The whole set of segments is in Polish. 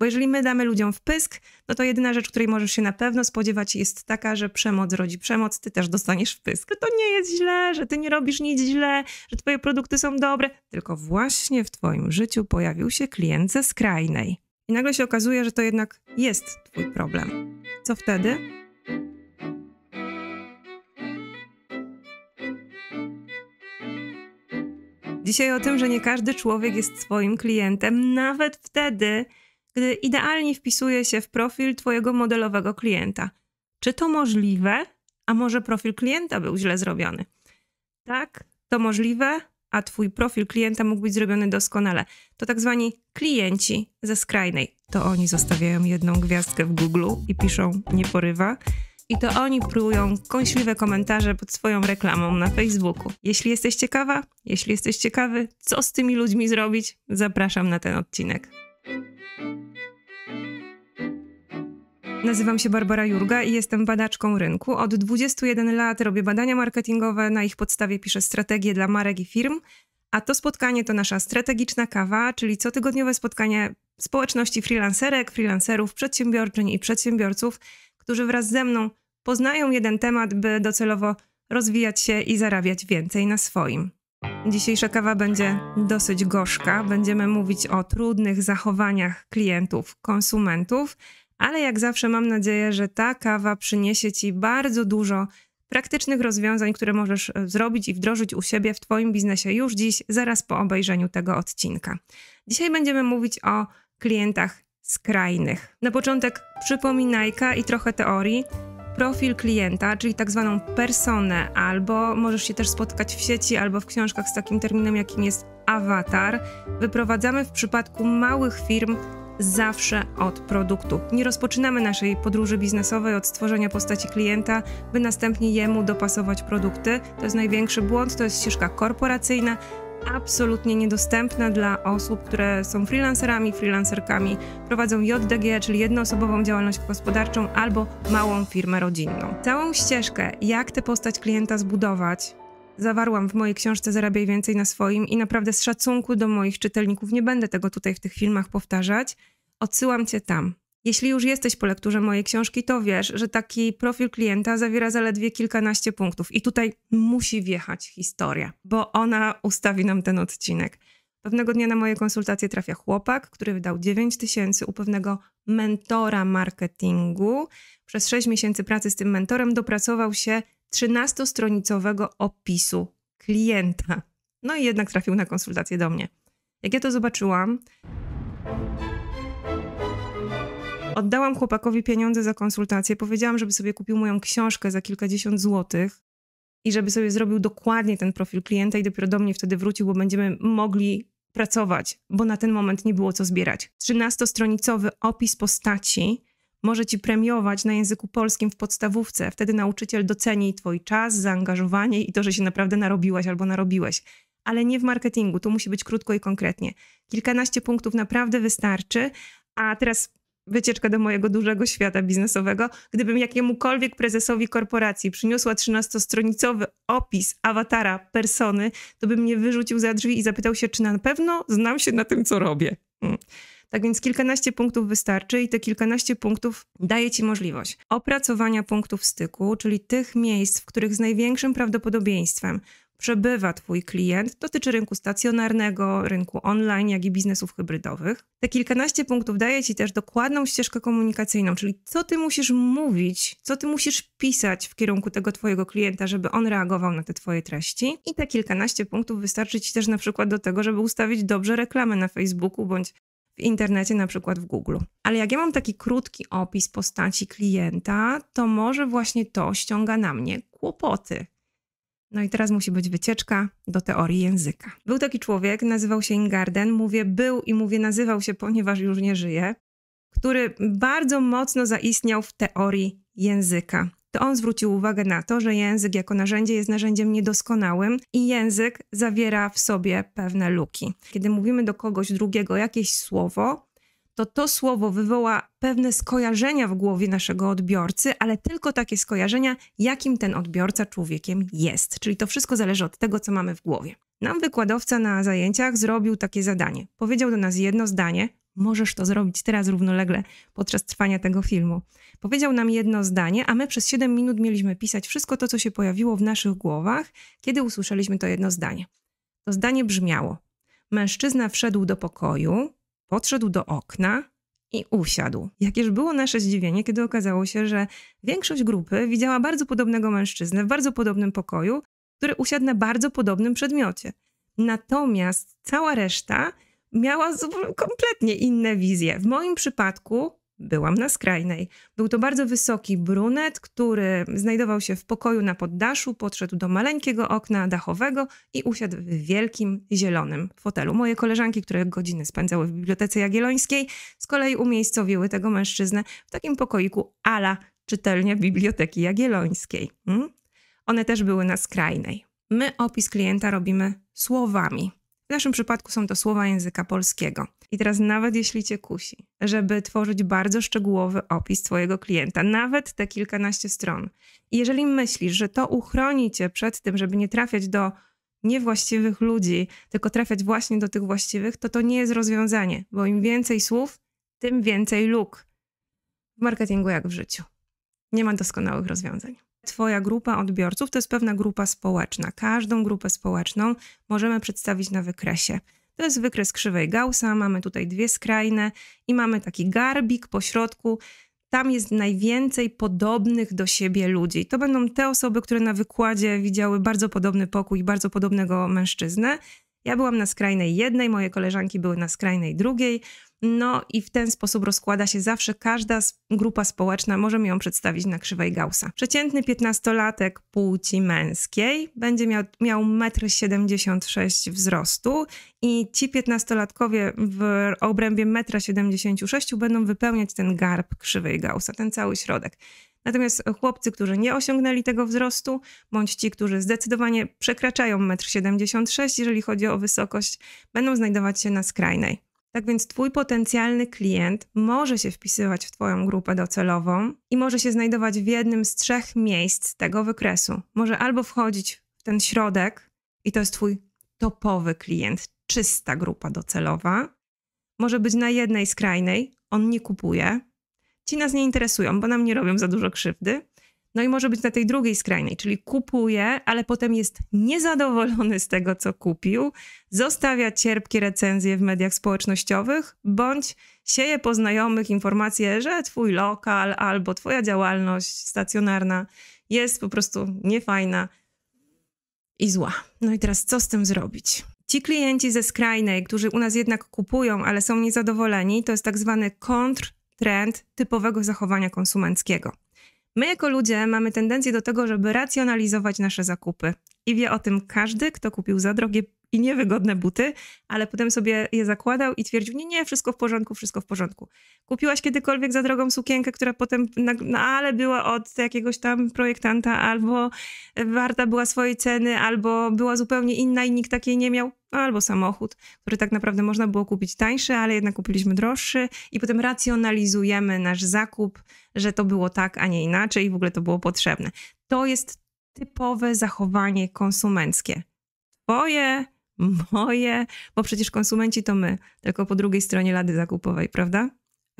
Bo jeżeli my damy ludziom wpysk, no to jedyna rzecz, której możesz się na pewno spodziewać jest taka, że przemoc rodzi przemoc, ty też dostaniesz wpysk. To nie jest źle, że ty nie robisz nic źle, że twoje produkty są dobre. Tylko właśnie w twoim życiu pojawił się klient ze skrajnej. I nagle się okazuje, że to jednak jest twój problem. Co wtedy? Dzisiaj o tym, że nie każdy człowiek jest swoim klientem, nawet wtedy, gdy idealnie wpisuje się w profil Twojego modelowego klienta. Czy to możliwe? A może profil klienta był źle zrobiony? Tak, to możliwe, a Twój profil klienta mógł być zrobiony doskonale. To tak zwani klienci ze skrajnej. To oni zostawiają jedną gwiazdkę w Google i piszą nie porywa. I to oni prują kąśliwe komentarze pod swoją reklamą na Facebooku. Jeśli jesteś ciekawa, jeśli jesteś ciekawy, co z tymi ludźmi zrobić, zapraszam na ten odcinek. Nazywam się Barbara Jurga i jestem badaczką rynku. Od 21 lat robię badania marketingowe, na ich podstawie piszę strategie dla marek i firm, a to spotkanie to nasza strategiczna kawa, czyli cotygodniowe spotkanie społeczności freelancerek, freelancerów, przedsiębiorczyń i przedsiębiorców, którzy wraz ze mną poznają jeden temat, by docelowo rozwijać się i zarabiać więcej na swoim. Dzisiejsza kawa będzie dosyć gorzka. Będziemy mówić o trudnych zachowaniach klientów, konsumentów ale jak zawsze mam nadzieję, że ta kawa przyniesie Ci bardzo dużo praktycznych rozwiązań, które możesz e, zrobić i wdrożyć u siebie w Twoim biznesie już dziś, zaraz po obejrzeniu tego odcinka. Dzisiaj będziemy mówić o klientach skrajnych. Na początek przypominajka i trochę teorii. Profil klienta, czyli tak zwaną personę, albo możesz się też spotkać w sieci, albo w książkach z takim terminem, jakim jest awatar, wyprowadzamy w przypadku małych firm zawsze od produktu. Nie rozpoczynamy naszej podróży biznesowej od stworzenia postaci klienta, by następnie jemu dopasować produkty. To jest największy błąd, to jest ścieżka korporacyjna, absolutnie niedostępna dla osób, które są freelancerami, freelancerkami, prowadzą JDG, czyli jednoosobową działalność gospodarczą albo małą firmę rodzinną. Całą ścieżkę, jak tę postać klienta zbudować, zawarłam w mojej książce Zarabiaj więcej na swoim i naprawdę z szacunku do moich czytelników nie będę tego tutaj w tych filmach powtarzać. Odsyłam cię tam. Jeśli już jesteś po lekturze mojej książki, to wiesz, że taki profil klienta zawiera zaledwie kilkanaście punktów i tutaj musi wjechać historia, bo ona ustawi nam ten odcinek. Pewnego dnia na moje konsultacje trafia chłopak, który wydał 9 tysięcy u pewnego mentora marketingu. Przez 6 miesięcy pracy z tym mentorem dopracował się 13-stronicowego opisu klienta. No i jednak trafił na konsultację do mnie. Jak ja to zobaczyłam, oddałam chłopakowi pieniądze za konsultację, powiedziałam, żeby sobie kupił moją książkę za kilkadziesiąt złotych i żeby sobie zrobił dokładnie ten profil klienta i dopiero do mnie wtedy wrócił, bo będziemy mogli pracować, bo na ten moment nie było co zbierać. 13-stronicowy opis postaci może ci premiować na języku polskim w podstawówce. Wtedy nauczyciel doceni twój czas, zaangażowanie i to, że się naprawdę narobiłaś albo narobiłeś. Ale nie w marketingu, tu musi być krótko i konkretnie. Kilkanaście punktów naprawdę wystarczy, a teraz wycieczka do mojego dużego świata biznesowego. Gdybym jakiemukolwiek prezesowi korporacji przyniosła 13-stronicowy opis awatara persony, to bym mnie wyrzucił za drzwi i zapytał się, czy na pewno znam się na tym, co robię. Mm. Tak więc kilkanaście punktów wystarczy i te kilkanaście punktów daje Ci możliwość opracowania punktów styku, czyli tych miejsc, w których z największym prawdopodobieństwem przebywa Twój klient, dotyczy rynku stacjonarnego, rynku online, jak i biznesów hybrydowych. Te kilkanaście punktów daje Ci też dokładną ścieżkę komunikacyjną, czyli co Ty musisz mówić, co Ty musisz pisać w kierunku tego Twojego klienta, żeby on reagował na te Twoje treści. I te kilkanaście punktów wystarczy Ci też na przykład do tego, żeby ustawić dobrze reklamę na Facebooku bądź w internecie, na przykład w Google. Ale jak ja mam taki krótki opis postaci klienta, to może właśnie to ściąga na mnie kłopoty. No i teraz musi być wycieczka do teorii języka. Był taki człowiek, nazywał się Ingarden, mówię był i mówię nazywał się, ponieważ już nie żyje, który bardzo mocno zaistniał w teorii języka to on zwrócił uwagę na to, że język jako narzędzie jest narzędziem niedoskonałym i język zawiera w sobie pewne luki. Kiedy mówimy do kogoś drugiego jakieś słowo, to to słowo wywoła pewne skojarzenia w głowie naszego odbiorcy, ale tylko takie skojarzenia, jakim ten odbiorca człowiekiem jest. Czyli to wszystko zależy od tego, co mamy w głowie. Nam wykładowca na zajęciach zrobił takie zadanie. Powiedział do nas jedno zdanie, Możesz to zrobić teraz równolegle podczas trwania tego filmu. Powiedział nam jedno zdanie, a my przez 7 minut mieliśmy pisać wszystko to, co się pojawiło w naszych głowach, kiedy usłyszeliśmy to jedno zdanie. To zdanie brzmiało: Mężczyzna wszedł do pokoju, podszedł do okna i usiadł. Jakież było nasze zdziwienie, kiedy okazało się, że większość grupy widziała bardzo podobnego mężczyznę w bardzo podobnym pokoju, który usiadł na bardzo podobnym przedmiocie. Natomiast cała reszta miała kompletnie inne wizje. W moim przypadku byłam na skrajnej. Był to bardzo wysoki brunet, który znajdował się w pokoju na poddaszu, podszedł do maleńkiego okna dachowego i usiadł w wielkim, zielonym fotelu. Moje koleżanki, które godziny spędzały w Bibliotece Jagiellońskiej, z kolei umiejscowiły tego mężczyznę w takim pokoiku ala czytelnia Biblioteki Jagiellońskiej. Hmm? One też były na skrajnej. My opis klienta robimy słowami. W naszym przypadku są to słowa języka polskiego. I teraz nawet jeśli cię kusi, żeby tworzyć bardzo szczegółowy opis twojego klienta, nawet te kilkanaście stron. I jeżeli myślisz, że to uchroni cię przed tym, żeby nie trafiać do niewłaściwych ludzi, tylko trafiać właśnie do tych właściwych, to to nie jest rozwiązanie, bo im więcej słów, tym więcej luk. W marketingu jak w życiu. Nie ma doskonałych rozwiązań. Twoja grupa odbiorców to jest pewna grupa społeczna. Każdą grupę społeczną możemy przedstawić na wykresie. To jest wykres krzywej Gaussa, mamy tutaj dwie skrajne i mamy taki garbik po środku. Tam jest najwięcej podobnych do siebie ludzi. To będą te osoby, które na wykładzie widziały bardzo podobny pokój, bardzo podobnego mężczyznę. Ja byłam na skrajnej jednej, moje koleżanki były na skrajnej drugiej. No i w ten sposób rozkłada się zawsze każda grupa społeczna, możemy ją przedstawić na krzywej Gaussa. Przeciętny piętnastolatek płci męskiej będzie miał, miał 1,76 m wzrostu i ci piętnastolatkowie w obrębie 1,76 m będą wypełniać ten garb krzywej Gaussa, ten cały środek. Natomiast chłopcy, którzy nie osiągnęli tego wzrostu, bądź ci, którzy zdecydowanie przekraczają 1,76 m, jeżeli chodzi o wysokość, będą znajdować się na skrajnej. Tak więc Twój potencjalny klient może się wpisywać w Twoją grupę docelową i może się znajdować w jednym z trzech miejsc tego wykresu. Może albo wchodzić w ten środek i to jest Twój topowy klient, czysta grupa docelowa. Może być na jednej skrajnej, on nie kupuje, ci nas nie interesują, bo nam nie robią za dużo krzywdy. No i może być na tej drugiej skrajnej, czyli kupuje, ale potem jest niezadowolony z tego, co kupił, zostawia cierpkie recenzje w mediach społecznościowych, bądź sieje po znajomych informacje, że twój lokal albo twoja działalność stacjonarna jest po prostu niefajna i zła. No i teraz co z tym zrobić? Ci klienci ze skrajnej, którzy u nas jednak kupują, ale są niezadowoleni, to jest tak zwany kontr trend typowego zachowania konsumenckiego. My, jako ludzie, mamy tendencję do tego, żeby racjonalizować nasze zakupy. I wie o tym każdy, kto kupił za drogie i niewygodne buty, ale potem sobie je zakładał i twierdził, nie, nie, wszystko w porządku, wszystko w porządku. Kupiłaś kiedykolwiek za drogą sukienkę, która potem, no ale była od jakiegoś tam projektanta, albo warta była swojej ceny, albo była zupełnie inna i nikt takiej nie miał, no, albo samochód, który tak naprawdę można było kupić tańszy, ale jednak kupiliśmy droższy i potem racjonalizujemy nasz zakup, że to było tak, a nie inaczej i w ogóle to było potrzebne. To jest typowe zachowanie konsumenckie. Twoje moje, bo przecież konsumenci to my, tylko po drugiej stronie lady zakupowej, prawda?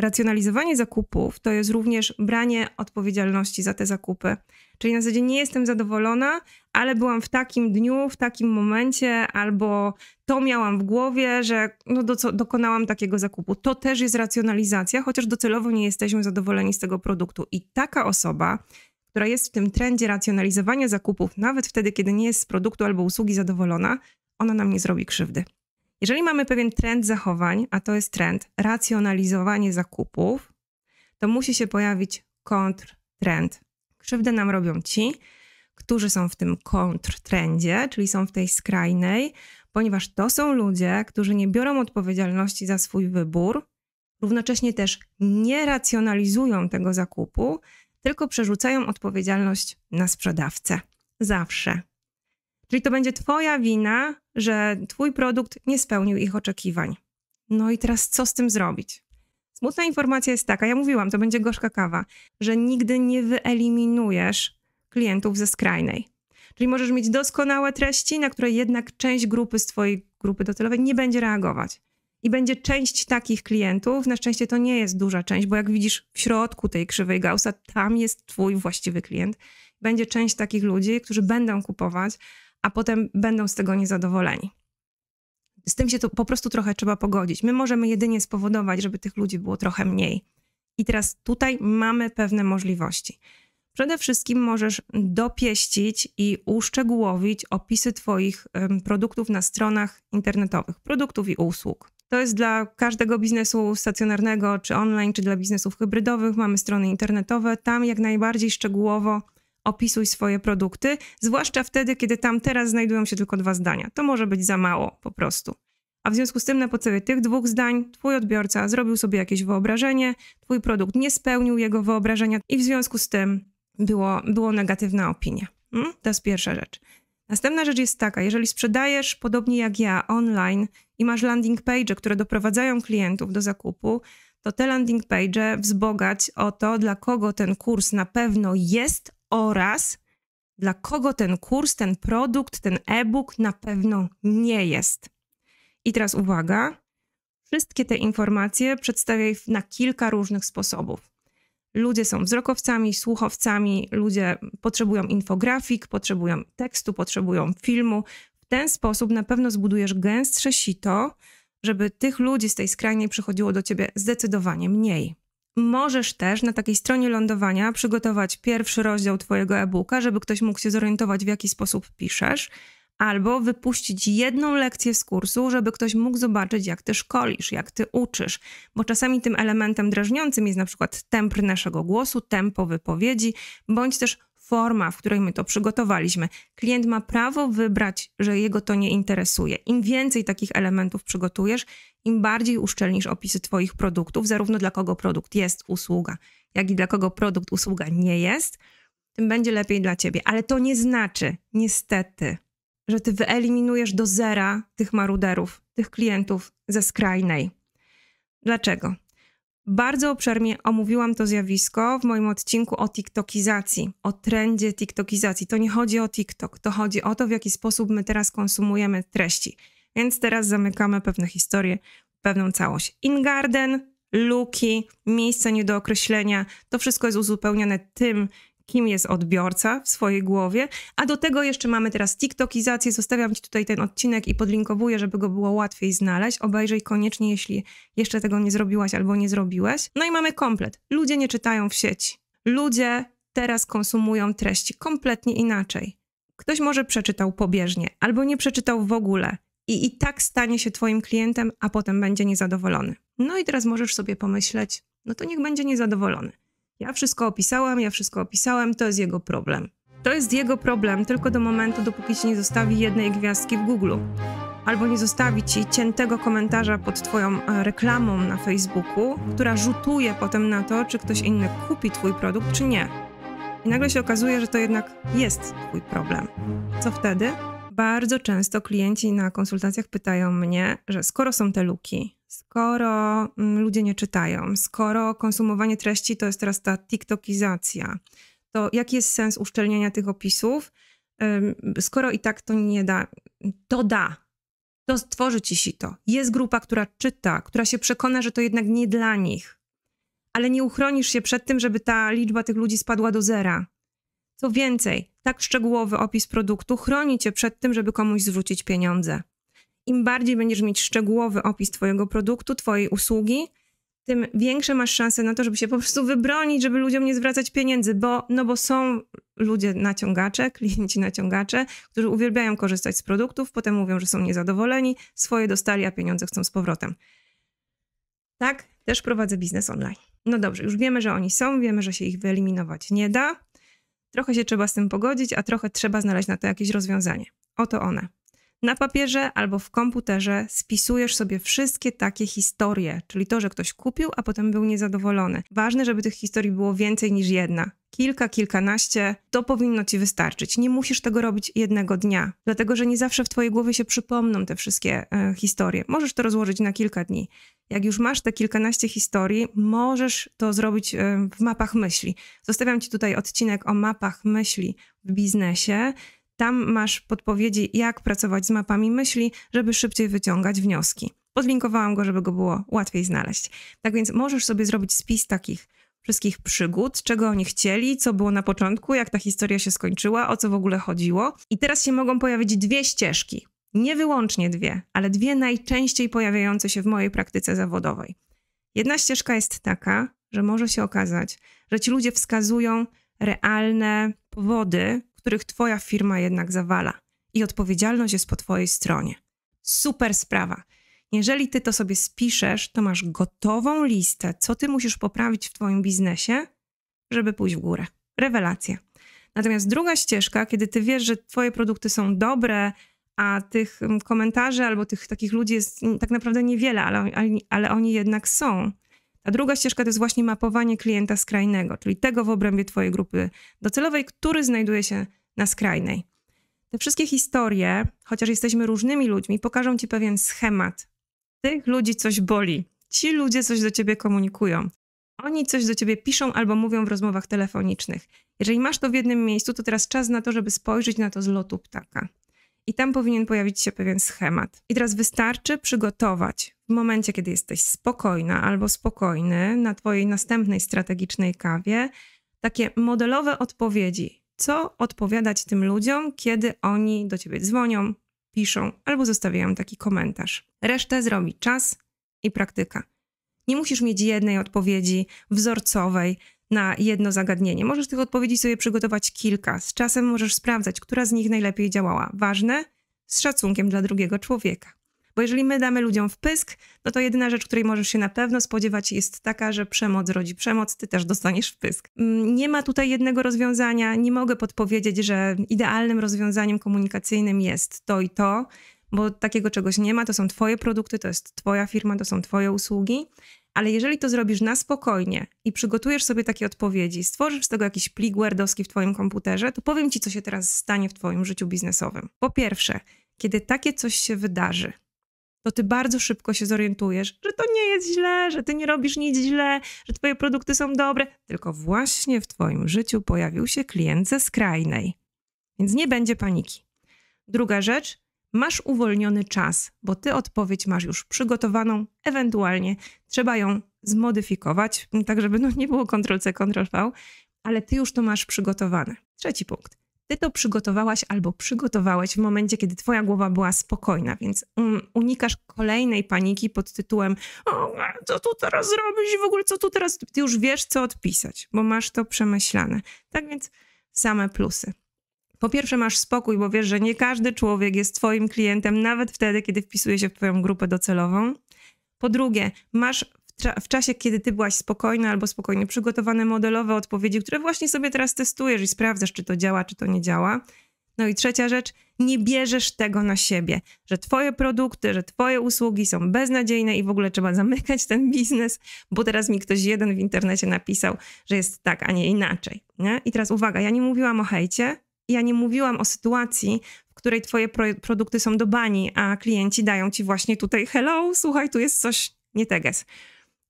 Racjonalizowanie zakupów to jest również branie odpowiedzialności za te zakupy. Czyli na zasadzie nie jestem zadowolona, ale byłam w takim dniu, w takim momencie, albo to miałam w głowie, że no do, dokonałam takiego zakupu. To też jest racjonalizacja, chociaż docelowo nie jesteśmy zadowoleni z tego produktu. I taka osoba, która jest w tym trendzie racjonalizowania zakupów, nawet wtedy, kiedy nie jest z produktu albo usługi zadowolona, ona nam nie zrobi krzywdy. Jeżeli mamy pewien trend zachowań, a to jest trend racjonalizowanie zakupów, to musi się pojawić kontrtrend. Krzywdę nam robią ci, którzy są w tym kontrtrendzie, czyli są w tej skrajnej, ponieważ to są ludzie, którzy nie biorą odpowiedzialności za swój wybór, równocześnie też nie racjonalizują tego zakupu, tylko przerzucają odpowiedzialność na sprzedawcę. Zawsze. Czyli to będzie Twoja wina, że Twój produkt nie spełnił ich oczekiwań. No i teraz co z tym zrobić? Smutna informacja jest taka, ja mówiłam, to będzie gorzka kawa, że nigdy nie wyeliminujesz klientów ze skrajnej. Czyli możesz mieć doskonałe treści, na które jednak część grupy z Twojej grupy docelowej nie będzie reagować. I będzie część takich klientów, na szczęście to nie jest duża część, bo jak widzisz w środku tej krzywej Gaussa, tam jest Twój właściwy klient. Będzie część takich ludzi, którzy będą kupować, a potem będą z tego niezadowoleni. Z tym się to po prostu trochę trzeba pogodzić. My możemy jedynie spowodować, żeby tych ludzi było trochę mniej. I teraz tutaj mamy pewne możliwości. Przede wszystkim możesz dopieścić i uszczegółowić opisy Twoich produktów na stronach internetowych, produktów i usług. To jest dla każdego biznesu stacjonarnego, czy online, czy dla biznesów hybrydowych. Mamy strony internetowe. Tam jak najbardziej szczegółowo opisuj swoje produkty, zwłaszcza wtedy, kiedy tam teraz znajdują się tylko dwa zdania. To może być za mało po prostu. A w związku z tym na podstawie tych dwóch zdań twój odbiorca zrobił sobie jakieś wyobrażenie, twój produkt nie spełnił jego wyobrażenia i w związku z tym było, było negatywna opinia. Hmm? To jest pierwsza rzecz. Następna rzecz jest taka, jeżeli sprzedajesz podobnie jak ja online i masz landing page, e, które doprowadzają klientów do zakupu, to te landing page e wzbogać o to, dla kogo ten kurs na pewno jest oraz dla kogo ten kurs, ten produkt, ten e-book na pewno nie jest. I teraz uwaga, wszystkie te informacje przedstawiaj na kilka różnych sposobów. Ludzie są wzrokowcami, słuchowcami, ludzie potrzebują infografik, potrzebują tekstu, potrzebują filmu. W ten sposób na pewno zbudujesz gęstsze sito, żeby tych ludzi z tej skrajnej przychodziło do ciebie zdecydowanie mniej. Możesz też na takiej stronie lądowania przygotować pierwszy rozdział Twojego e-booka, żeby ktoś mógł się zorientować, w jaki sposób piszesz, albo wypuścić jedną lekcję z kursu, żeby ktoś mógł zobaczyć, jak ty szkolisz, jak ty uczysz. Bo czasami tym elementem drażniącym jest na przykład temp naszego głosu, tempo wypowiedzi, bądź też forma, w której my to przygotowaliśmy. Klient ma prawo wybrać, że jego to nie interesuje. Im więcej takich elementów przygotujesz, im bardziej uszczelnisz opisy Twoich produktów, zarówno dla kogo produkt jest usługa, jak i dla kogo produkt usługa nie jest, tym będzie lepiej dla Ciebie. Ale to nie znaczy, niestety, że Ty wyeliminujesz do zera tych maruderów, tych klientów ze skrajnej. Dlaczego? Bardzo obszernie omówiłam to zjawisko w moim odcinku o TikTokizacji, o trendzie TikTokizacji. To nie chodzi o TikTok, to chodzi o to, w jaki sposób my teraz konsumujemy treści. Więc teraz zamykamy pewne historie, pewną całość. Ingarden, luki, miejsca nie do określenia, to wszystko jest uzupełniane tym, kim jest odbiorca w swojej głowie, a do tego jeszcze mamy teraz TikTokizację. Zostawiam Ci tutaj ten odcinek i podlinkowuję, żeby go było łatwiej znaleźć. Obejrzyj koniecznie, jeśli jeszcze tego nie zrobiłaś albo nie zrobiłeś. No i mamy komplet. Ludzie nie czytają w sieci. Ludzie teraz konsumują treści kompletnie inaczej. Ktoś może przeczytał pobieżnie, albo nie przeczytał w ogóle i i tak stanie się Twoim klientem, a potem będzie niezadowolony. No i teraz możesz sobie pomyśleć, no to niech będzie niezadowolony. Ja wszystko opisałam, ja wszystko opisałem, to jest jego problem. To jest jego problem tylko do momentu, dopóki ci nie zostawi jednej gwiazdki w Google. Albo nie zostawi ci ciętego komentarza pod twoją e, reklamą na Facebooku, która rzutuje potem na to, czy ktoś inny kupi twój produkt, czy nie. I nagle się okazuje, że to jednak jest twój problem. Co wtedy? Bardzo często klienci na konsultacjach pytają mnie, że skoro są te luki, skoro mm, ludzie nie czytają, skoro konsumowanie treści to jest teraz ta TikTokizacja, to jaki jest sens uszczelniania tych opisów, skoro i tak to nie da, to da. To stworzy ci sito. Jest grupa, która czyta, która się przekona, że to jednak nie dla nich. Ale nie uchronisz się przed tym, żeby ta liczba tych ludzi spadła do zera. Co więcej, tak szczegółowy opis produktu chroni cię przed tym, żeby komuś zwrócić pieniądze im bardziej będziesz mieć szczegółowy opis Twojego produktu, Twojej usługi, tym większe masz szanse na to, żeby się po prostu wybronić, żeby ludziom nie zwracać pieniędzy, bo, no bo są ludzie naciągacze, klienci naciągacze, którzy uwielbiają korzystać z produktów, potem mówią, że są niezadowoleni, swoje dostali, a pieniądze chcą z powrotem. Tak, też prowadzę biznes online. No dobrze, już wiemy, że oni są, wiemy, że się ich wyeliminować nie da. Trochę się trzeba z tym pogodzić, a trochę trzeba znaleźć na to jakieś rozwiązanie. Oto one. Na papierze albo w komputerze spisujesz sobie wszystkie takie historie, czyli to, że ktoś kupił, a potem był niezadowolony. Ważne, żeby tych historii było więcej niż jedna kilka, kilkanaście, to powinno ci wystarczyć. Nie musisz tego robić jednego dnia, dlatego że nie zawsze w twojej głowie się przypomną te wszystkie e, historie. Możesz to rozłożyć na kilka dni. Jak już masz te kilkanaście historii, możesz to zrobić e, w mapach myśli. Zostawiam ci tutaj odcinek o mapach myśli w biznesie. Tam masz podpowiedzi, jak pracować z mapami myśli, żeby szybciej wyciągać wnioski. Podlinkowałam go, żeby go było łatwiej znaleźć. Tak więc możesz sobie zrobić spis takich wszystkich przygód, czego oni chcieli, co było na początku, jak ta historia się skończyła, o co w ogóle chodziło. I teraz się mogą pojawić dwie ścieżki. Nie wyłącznie dwie, ale dwie najczęściej pojawiające się w mojej praktyce zawodowej. Jedna ścieżka jest taka, że może się okazać, że ci ludzie wskazują realne powody, których Twoja firma jednak zawala i odpowiedzialność jest po Twojej stronie. Super sprawa. Jeżeli Ty to sobie spiszesz, to masz gotową listę, co Ty musisz poprawić w Twoim biznesie, żeby pójść w górę. Rewelacja. Natomiast druga ścieżka, kiedy Ty wiesz, że Twoje produkty są dobre, a tych mm, komentarzy albo tych takich ludzi jest mm, tak naprawdę niewiele, ale, ale, ale oni jednak są a druga ścieżka to jest właśnie mapowanie klienta skrajnego, czyli tego w obrębie Twojej grupy docelowej, który znajduje się na skrajnej. Te wszystkie historie, chociaż jesteśmy różnymi ludźmi, pokażą Ci pewien schemat. Tych ludzi coś boli, ci ludzie coś do Ciebie komunikują, oni coś do Ciebie piszą albo mówią w rozmowach telefonicznych. Jeżeli masz to w jednym miejscu, to teraz czas na to, żeby spojrzeć na to z lotu ptaka. I tam powinien pojawić się pewien schemat. I teraz wystarczy przygotować w momencie, kiedy jesteś spokojna albo spokojny na Twojej następnej strategicznej kawie takie modelowe odpowiedzi, co odpowiadać tym ludziom, kiedy oni do ciebie dzwonią, piszą albo zostawiają taki komentarz. Resztę zrobi czas i praktyka. Nie musisz mieć jednej odpowiedzi wzorcowej, na jedno zagadnienie. Możesz tych odpowiedzi sobie przygotować kilka. Z czasem możesz sprawdzać, która z nich najlepiej działała. Ważne, z szacunkiem dla drugiego człowieka. Bo jeżeli my damy ludziom wpysk, no to jedyna rzecz, której możesz się na pewno spodziewać, jest taka, że przemoc rodzi przemoc, ty też dostaniesz wpysk. Mm, nie ma tutaj jednego rozwiązania, nie mogę podpowiedzieć, że idealnym rozwiązaniem komunikacyjnym jest to i to, bo takiego czegoś nie ma. To są Twoje produkty, to jest Twoja firma, to są Twoje usługi. Ale jeżeli to zrobisz na spokojnie i przygotujesz sobie takie odpowiedzi, stworzysz z tego jakiś plik wordowski w Twoim komputerze, to powiem Ci, co się teraz stanie w Twoim życiu biznesowym. Po pierwsze, kiedy takie coś się wydarzy, to ty bardzo szybko się zorientujesz, że to nie jest źle, że ty nie robisz nic źle, że twoje produkty są dobre, tylko właśnie w twoim życiu pojawił się klient ze skrajnej. Więc nie będzie paniki. Druga rzecz, masz uwolniony czas, bo ty odpowiedź masz już przygotowaną, ewentualnie trzeba ją zmodyfikować, tak żeby no, nie było Ctrl-C, Ctrl-V, ale ty już to masz przygotowane. Trzeci punkt. Ty to przygotowałaś albo przygotowałeś w momencie, kiedy twoja głowa była spokojna, więc mm, unikasz kolejnej paniki pod tytułem o, co tu teraz zrobić w ogóle, co tu teraz... Ty już wiesz, co odpisać, bo masz to przemyślane. Tak więc same plusy po pierwsze masz spokój, bo wiesz, że nie każdy człowiek jest twoim klientem, nawet wtedy, kiedy wpisuje się w twoją grupę docelową. Po drugie, masz w czasie, kiedy ty byłaś spokojna albo spokojnie przygotowane modelowe odpowiedzi, które właśnie sobie teraz testujesz i sprawdzasz, czy to działa, czy to nie działa. No i trzecia rzecz, nie bierzesz tego na siebie, że twoje produkty, że twoje usługi są beznadziejne i w ogóle trzeba zamykać ten biznes, bo teraz mi ktoś jeden w internecie napisał, że jest tak, a nie inaczej. Nie? I teraz uwaga, ja nie mówiłam o hejcie, ja nie mówiłam o sytuacji, w której twoje pro produkty są do bani, a klienci dają ci właśnie tutaj hello, słuchaj, tu jest coś nie teges.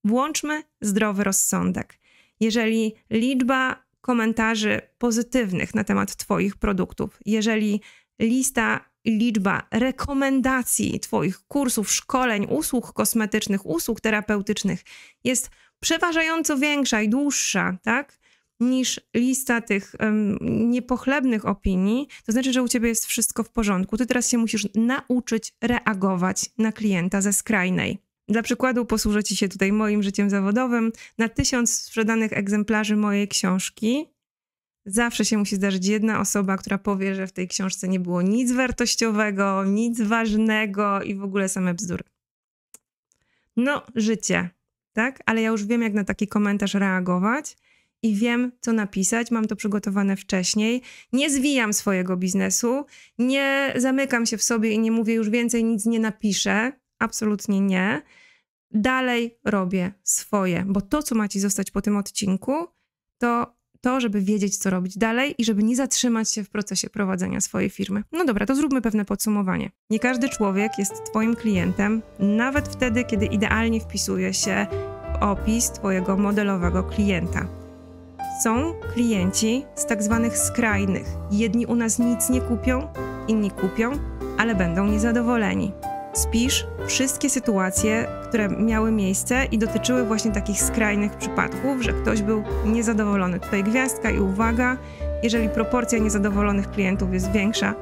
Włączmy zdrowy rozsądek. Jeżeli liczba komentarzy pozytywnych na temat twoich produktów, jeżeli lista liczba rekomendacji Twoich kursów, szkoleń, usług kosmetycznych, usług terapeutycznych jest przeważająco większa i dłuższa, tak? niż lista tych um, niepochlebnych opinii, to znaczy, że u ciebie jest wszystko w porządku. Ty teraz się musisz nauczyć reagować na klienta ze skrajnej. Dla przykładu posłużę Ci się tutaj moim życiem zawodowym. Na tysiąc sprzedanych egzemplarzy mojej książki zawsze się musi zdarzyć jedna osoba, która powie, że w tej książce nie było nic wartościowego, nic ważnego i w ogóle same bzdury. No, życie, tak? Ale ja już wiem, jak na taki komentarz reagować i wiem, co napisać, mam to przygotowane wcześniej. Nie zwijam swojego biznesu, nie zamykam się w sobie i nie mówię już więcej nic nie napiszę. Absolutnie nie. Dalej robię swoje, bo to, co ma ci zostać po tym odcinku, to to, żeby wiedzieć, co robić dalej i żeby nie zatrzymać się w procesie prowadzenia swojej firmy. No dobra, to zróbmy pewne podsumowanie. Nie każdy człowiek jest Twoim klientem, nawet wtedy, kiedy idealnie wpisuje się w opis Twojego modelowego klienta są klienci z tak zwanych skrajnych. Jedni u nas nic nie kupią, inni kupią, ale będą niezadowoleni. Spisz wszystkie sytuacje, które miały miejsce i dotyczyły właśnie takich skrajnych przypadków, że ktoś był niezadowolony. Tutaj gwiazdka i uwaga, jeżeli proporcja niezadowolonych klientów jest większa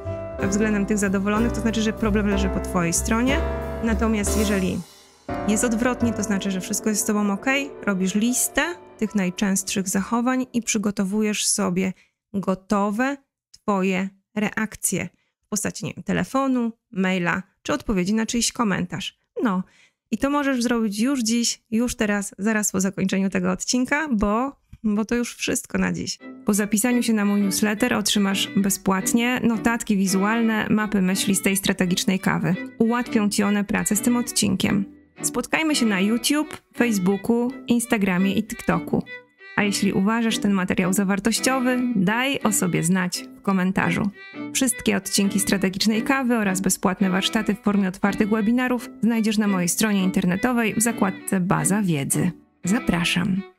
względem tych zadowolonych, to znaczy, że problem leży po Twojej stronie. Natomiast jeżeli jest odwrotnie, to znaczy, że wszystko jest z Tobą ok, robisz listę tych najczęstszych zachowań i przygotowujesz sobie gotowe Twoje reakcje w postaci nie wiem, telefonu, maila czy odpowiedzi na czyjś komentarz. No, i to możesz zrobić już dziś, już teraz, zaraz po zakończeniu tego odcinka, bo, bo to już wszystko na dziś. Po zapisaniu się na mój newsletter otrzymasz bezpłatnie notatki wizualne, mapy myśli z tej strategicznej kawy. Ułatwią Ci one pracę z tym odcinkiem. Spotkajmy się na YouTube, Facebooku, Instagramie i TikToku. A jeśli uważasz ten materiał za wartościowy, daj o sobie znać w komentarzu. Wszystkie odcinki strategicznej kawy oraz bezpłatne warsztaty w formie otwartych webinarów znajdziesz na mojej stronie internetowej w zakładce Baza Wiedzy. Zapraszam.